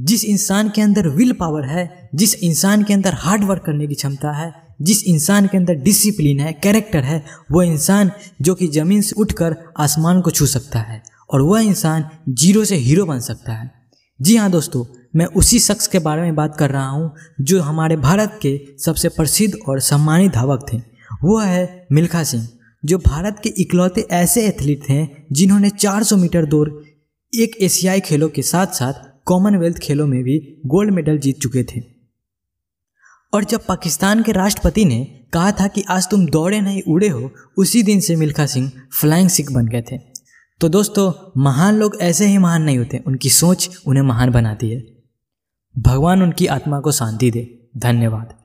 जिस इंसान के अंदर विल पावर है जिस इंसान के अंदर हार्ड वर्क करने की क्षमता है जिस इंसान के अंदर डिसिप्लिन है कैरेक्टर है वो इंसान जो कि ज़मीन से उठकर आसमान को छू सकता है और वह इंसान जीरो से हीरो बन सकता है जी हाँ दोस्तों मैं उसी शख्स के बारे में बात कर रहा हूँ जो हमारे भारत के सबसे प्रसिद्ध और सम्मानित धावक थे वह है मिल्खा सिंह जो भारत के इकलौते ऐसे एथलीट थे जिन्होंने 400 मीटर दूर एक एशियाई खेलों के साथ साथ कॉमनवेल्थ खेलों में भी गोल्ड मेडल जीत चुके थे और जब पाकिस्तान के राष्ट्रपति ने कहा था कि आज तुम दौड़े नहीं उड़े हो उसी दिन से मिल्खा सिंह फ्लाइंग सिख बन गए थे तो दोस्तों महान लोग ऐसे ही महान नहीं होते उनकी सोच उन्हें महान बनाती है भगवान उनकी आत्मा को शांति दे धन्यवाद